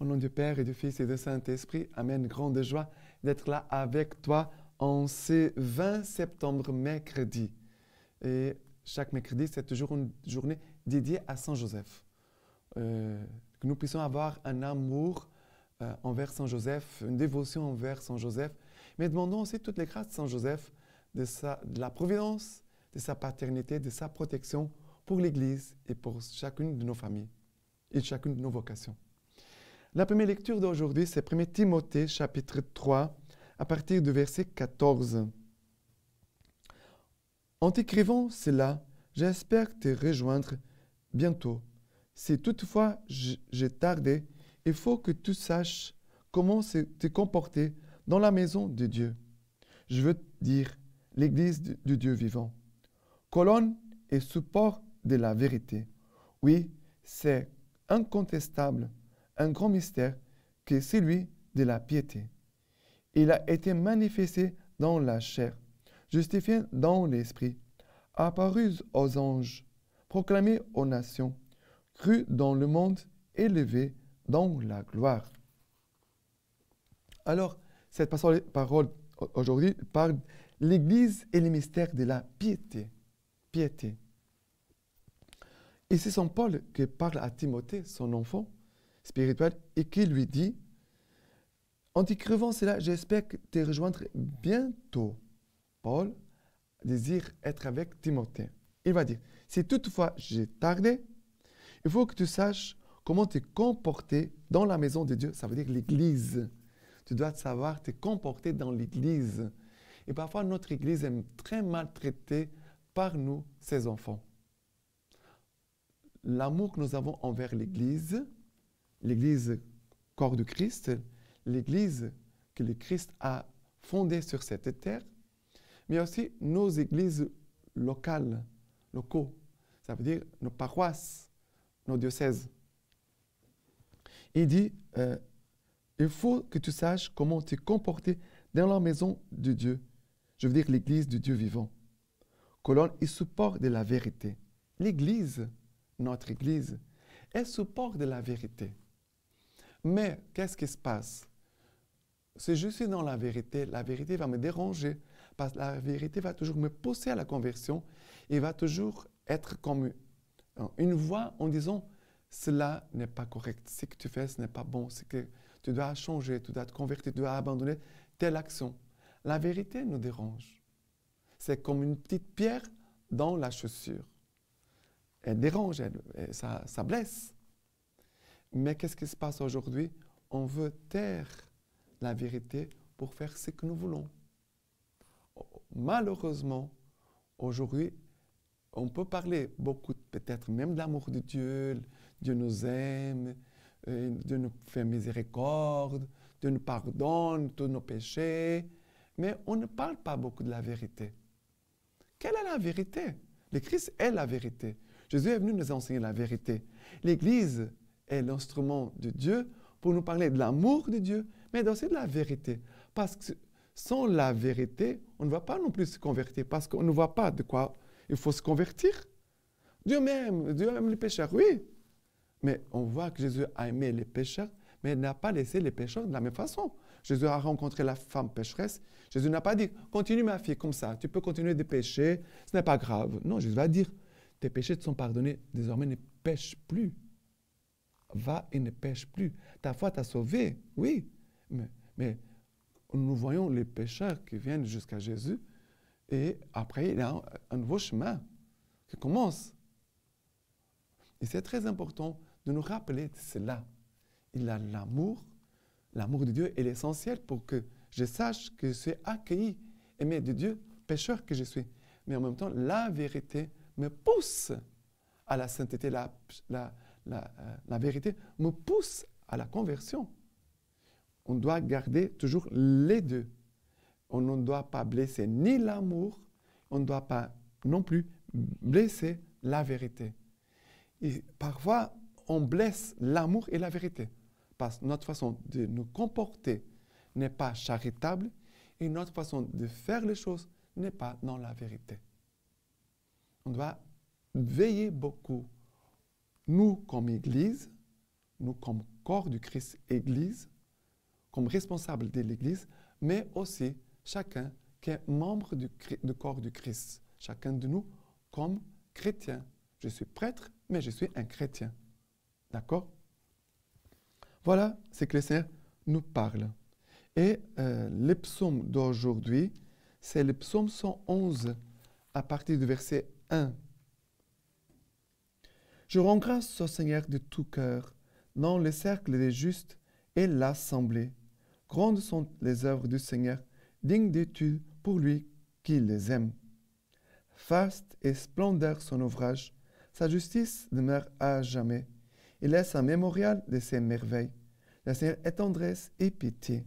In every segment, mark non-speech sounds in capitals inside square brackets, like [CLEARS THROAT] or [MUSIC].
Au nom du Père et du Fils et du Saint-Esprit, Amen. Grande joie d'être là avec toi en ce 20 septembre, mercredi. Et chaque mercredi, c'est toujours une journée dédiée à Saint-Joseph. Euh, que nous puissions avoir un amour euh, envers Saint-Joseph, une dévotion envers Saint-Joseph. Mais demandons aussi toutes les grâces de Saint-Joseph, de, de, la providence, de sa paternité, de sa protection pour l'Église et pour chacune de nos familles et chacune de nos vocations. La première lecture d'aujourd'hui, c'est 1 Timothée chapitre 3, à partir du verset 14. En t'écrivant cela, j'espère te rejoindre bientôt. Si toutefois j'ai tardé, il faut que tu saches comment te comporter dans la maison de Dieu. Je veux dire l'église du Dieu vivant, colonne et support de la vérité. Oui, c'est incontestable un grand mystère que celui de la piété. Il a été manifesté dans la chair, justifié dans l'esprit, apparu aux anges, proclamé aux nations, cru dans le monde, élevé dans la gloire. Alors, cette parole aujourd'hui parle l'Église et les mystères de la piété. Piété. Et c'est Saint Paul qui parle à Timothée, son enfant, spirituel et qui lui dit En t'écrivant cela, j'espère te rejoindre bientôt. Paul désire être avec Timothée. Il va dire Si toutefois j'ai tardé, il faut que tu saches comment te comporter dans la maison de Dieu. Ça veut dire l'Église. Tu dois savoir te comporter dans l'Église. Et parfois, notre Église est très maltraitée par nous, ses enfants. L'amour que nous avons envers l'Église, l'Église corps du Christ, l'Église que le Christ a fondée sur cette terre, mais aussi nos églises locales, locaux, ça veut dire nos paroisses, nos diocèses. Il dit, euh, il faut que tu saches comment te comporter dans la maison de Dieu, je veux dire l'église du Dieu vivant, colonne il supporte de la vérité. L'église, notre église, est supporte de la vérité. Mais qu'est-ce qui se passe Si je suis dans la vérité, la vérité va me déranger, parce que la vérité va toujours me pousser à la conversion et va toujours être comme une voix en disant, cela n'est pas correct, ce que tu fais, ce n'est pas bon, c'est que tu dois changer, tu dois te convertir, tu dois abandonner telle action. La vérité nous dérange. C'est comme une petite pierre dans la chaussure. Elle dérange, ça blesse. Mais qu'est-ce qui se passe aujourd'hui On veut taire la vérité pour faire ce que nous voulons. Malheureusement, aujourd'hui, on peut parler beaucoup, peut-être même de l'amour de Dieu, Dieu nous aime, euh, Dieu nous fait miséricorde, Dieu nous pardonne tous nos péchés, mais on ne parle pas beaucoup de la vérité. Quelle est la vérité Le Christ est la vérité. Jésus est venu nous enseigner la vérité. L'Église est l'instrument de Dieu pour nous parler de l'amour de Dieu, mais aussi de la vérité. Parce que sans la vérité, on ne va pas non plus se convertir, parce qu'on ne voit pas de quoi il faut se convertir. Dieu même, Dieu aime les pécheurs, oui. Mais on voit que Jésus a aimé les pécheurs, mais n'a pas laissé les pécheurs de la même façon. Jésus a rencontré la femme pécheresse. Jésus n'a pas dit, continue ma fille comme ça, tu peux continuer de pécher, ce n'est pas grave. Non, Jésus va dire, tes péchés te sont pardonnés, désormais ne pêche plus va et ne pêche plus. Ta foi t'a sauvé, oui, mais, mais, nous voyons les pécheurs qui viennent jusqu'à Jésus et après, il y a un, nouveau chemin qui commence. Et c'est très important de nous rappeler cela. Il a l'amour, l'amour de Dieu est l'essentiel pour que je sache que je suis accueilli, aimé de Dieu, pécheur que je suis. Mais en même temps, la vérité me pousse à la sainteté, la, la euh, la, vérité, me pousse à la conversion. On doit garder toujours les deux. On ne doit pas blesser ni l'amour, on ne doit pas non plus blesser la vérité. parfois, on blesse l'amour et la vérité, parce que notre façon de nous comporter n'est pas charitable et notre façon de faire les choses n'est pas dans la vérité. On doit veiller beaucoup nous, comme Église, nous, comme corps du Christ Église, comme responsable de l'Église, mais aussi chacun qui est membre du, corps du Christ, chacun de nous comme chrétien. Je suis prêtre, mais je suis un chrétien. D'accord Voilà ce que le Seigneur nous parle. Et euh, le psaume d'aujourd'hui, c'est le psaume 111 à partir du verset 1. Je rends grâce au Seigneur de tout cœur, dans le cercle des justes et l'assemblée. Grandes sont les œuvres du Seigneur, dignes d'étude pour lui qui les aime. Faste et splendeur son ouvrage, sa justice demeure à jamais. Il laisse un mémorial de ses merveilles. la Seigneur est tendresse et pitié.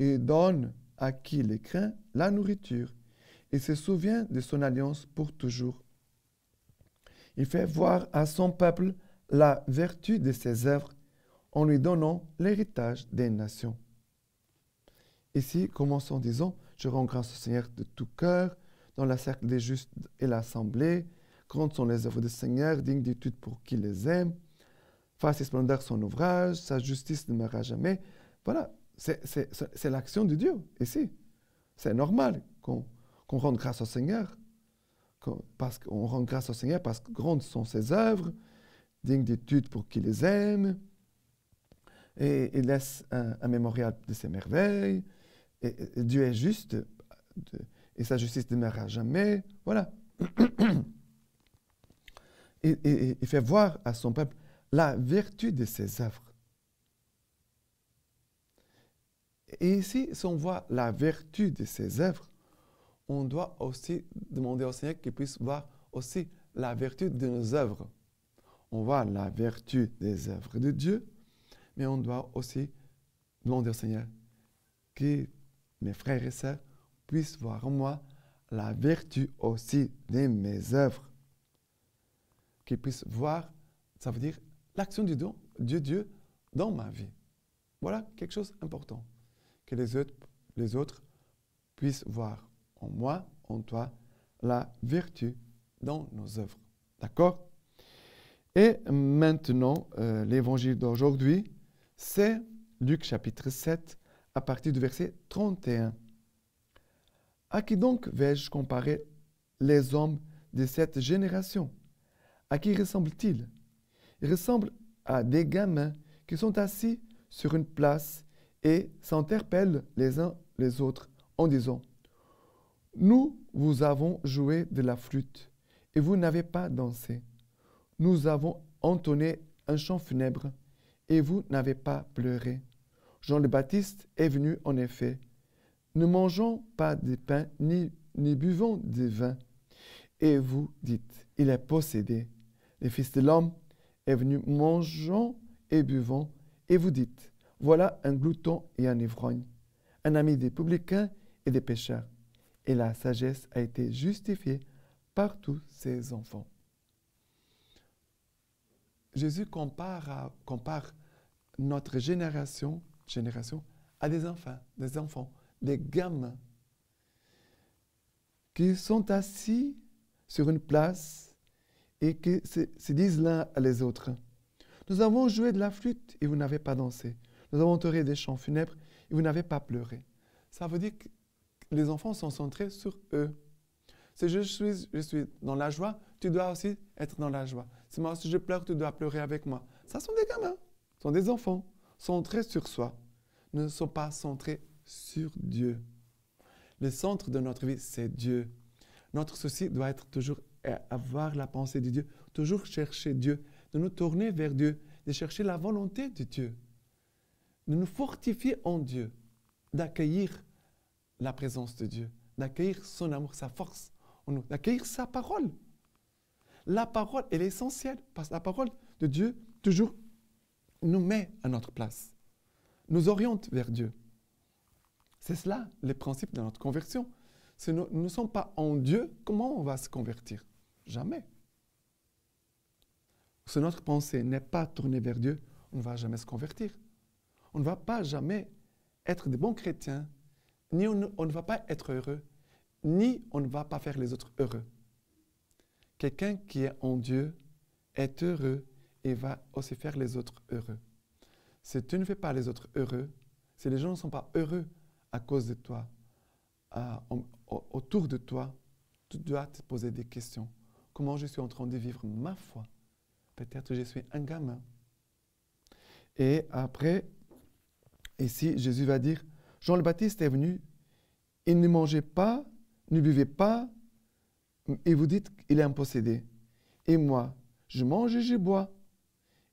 Il donne à qui les craint la nourriture il se souvient de son alliance pour toujours. Il fait voir à son peuple la vertu de ses œuvres en lui donnant l'héritage des nations. Ici, commençons, en disant « je rends grâce au Seigneur de tout cœur, dans la cercle des justes et l'assemblée. Grandes sont les œuvres du Seigneur, dignes d'étude pour qui les aime. Face et son ouvrage, sa justice ne meurra jamais. Voilà, c'est l'action de Dieu ici. C'est normal qu'on rende grâce au Seigneur parce qu'on rend grâce au Seigneur parce que grandes sont ses œuvres, dignes d'études pour qui les aime, et il laisse un, mémorial de ses merveilles, et, Dieu est juste, et sa justice demeurera jamais. Voilà. et, [CLEARS THROAT] et, fait voir à son peuple la vertu de ses œuvres. Et ici, si on voit la vertu de ses œuvres, on doit aussi demander au Seigneur qu'il puisse voir aussi la vertu de nos œuvres. On voit la vertu des œuvres de Dieu, mais on doit aussi demander au Seigneur que mes frères et sœurs puissent voir en moi la vertu aussi de mes œuvres. Qu'ils puissent voir, ça veut dire l'action du don, Dieu, Dieu, dans ma vie. Voilà quelque chose d'important que les autres puissent voir en moi, en toi, la vertu dans nos œuvres. D'accord Et maintenant, euh, l'évangile d'aujourd'hui, c'est Luc chapitre 7, à partir du verset 31. À qui donc vais-je comparer les hommes de cette génération À qui ressemblent-ils Ils ressemblent à des gamins qui sont assis sur une place et s'interpellent les uns les autres en disant nous vous avons joué de la flûte et vous n'avez pas dansé. Nous avons entonné un chant funèbre et vous n'avez pas pleuré. Jean le Baptiste est venu en effet. Ne mangeons pas de pain ni, buvons de vin. Et vous dites, il est possédé. Le Fils de l'homme est venu mangeant et buvant, Et vous dites, voilà un glouton et un ivrogne, un ami des publicains et des pécheurs et la sagesse a été justifiée par tous ses enfants. Jésus compare, notre génération, à des enfants, des enfants, des gamins qui sont assis sur une place et qui se, disent l'un à les autres. Nous avons joué de la flûte et vous n'avez pas dansé. Nous avons entouré des chants funèbres et vous n'avez pas pleuré. Ça veut dire que les enfants sont centrés sur eux. Si je suis, je suis dans la joie, tu dois aussi être dans la joie. Si moi, si je pleure, tu dois pleurer avec moi. Ça sont des gamins, ce sont des enfants, centrés sur soi, ne sont pas centrés sur Dieu. Le centre de notre vie, c'est Dieu. Notre souci doit être toujours avoir la pensée de Dieu, toujours chercher Dieu, de nous tourner vers Dieu, de chercher la volonté de Dieu, de nous fortifier en Dieu, d'accueillir la présence de Dieu, d'accueillir son amour, sa force nous, d'accueillir sa parole. La parole, est essentielle, parce que la parole de Dieu, toujours, nous met à notre place, nous oriente vers Dieu. C'est cela, le principe de notre conversion. Si nous ne sommes pas en Dieu, comment on va se convertir Jamais. Si notre pensée n'est pas tournée vers Dieu, on ne va jamais se convertir. On ne va pas jamais être des bons chrétiens ni on, ne va pas être heureux, ni on ne va pas faire les autres heureux. Quelqu'un qui est en Dieu est heureux et va aussi faire les autres heureux. Si tu ne fais pas les autres heureux, si les gens ne sont pas heureux à cause de toi, autour de toi, tu dois te poser des questions. Comment je suis en train de vivre ma foi Peut-être que je suis un gamin. Et après, ici, Jésus va dire, Jean le Baptiste est venu, il ne mangeait pas, ne buvait pas, et vous dites qu'il est un possédé. Et moi, je mange et je bois.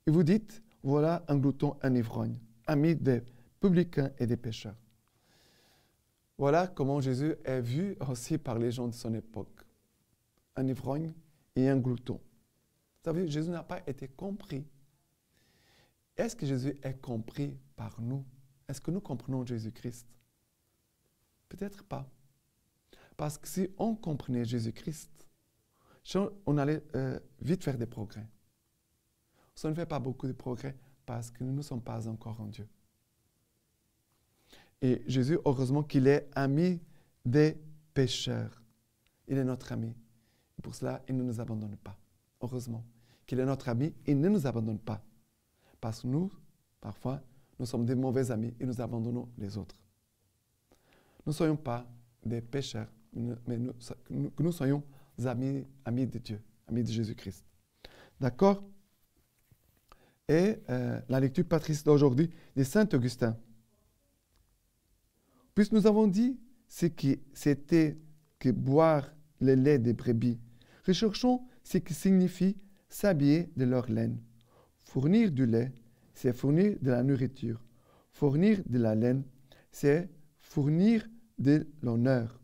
Et vous dites, voilà un glouton, un ivrogne, ami des publicains et des pécheurs. Voilà comment Jésus est vu aussi par les gens de son époque. Un ivrogne et un glouton. Vous savez, Jésus n'a pas été compris. Est-ce que Jésus est compris par nous est-ce que nous comprenons Jésus-Christ Peut-être pas. Parce que si on comprenait Jésus-Christ, on allait euh, vite faire des progrès. Ça ne fait pas beaucoup de progrès parce que nous ne sommes pas encore en Dieu. Et Jésus, heureusement qu'il est ami des pécheurs. Il est notre ami. pour cela, il ne nous abandonne pas. Heureusement qu'il est notre ami, il ne nous abandonne pas. Parce que nous, parfois, nous sommes des mauvais amis et nous abandonnons les autres. Nous ne soyons pas des pécheurs, mais que nous soyons amis, amis de Dieu, amis de Jésus-Christ. D'accord Et euh, la lecture patrice d'aujourd'hui de Saint Augustin. Puisque nous avons dit ce qui c'était que boire le lait des brebis, recherchons ce qui signifie s'habiller de leur laine, fournir du lait c'est fournir de la nourriture. Fournir de la laine, c'est fournir de l'honneur.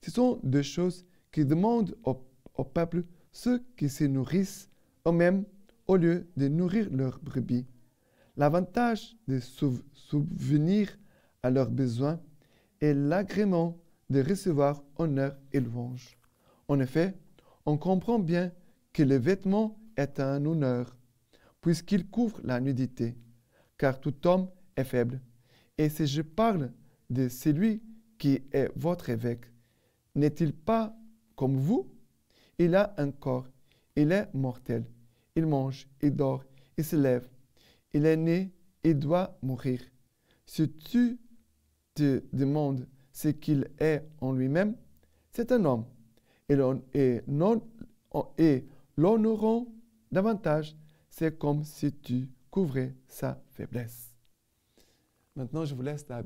Ce sont deux choses qui demandent au, peuple ceux qui se nourrissent eux-mêmes au lieu de nourrir leurs brebis. L'avantage de subvenir souvenir à leurs besoins est l'agrément de recevoir honneur et louange. En effet, on comprend bien que le vêtement est un honneur, puisqu'il couvre la nudité, car tout homme est faible. Et si je parle de celui qui est votre évêque, n'est-il pas comme vous Il a un corps, il est mortel, il mange, il dort, il se lève, il est né, il doit mourir. Si tu te demandes ce qu'il est en lui-même, c'est un homme, et l'on davantage c'est comme si tu couvrais sa faiblesse. Maintenant, je vous laisse la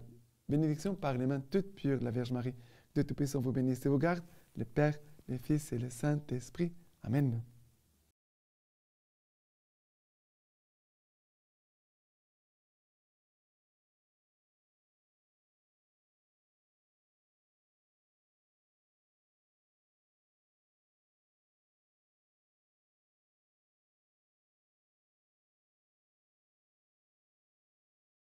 bénédiction par les mains toutes pures de la Vierge Marie. De tout puissant vous bénisse et vous garde, le Père, le Fils et le Saint-Esprit. Amen.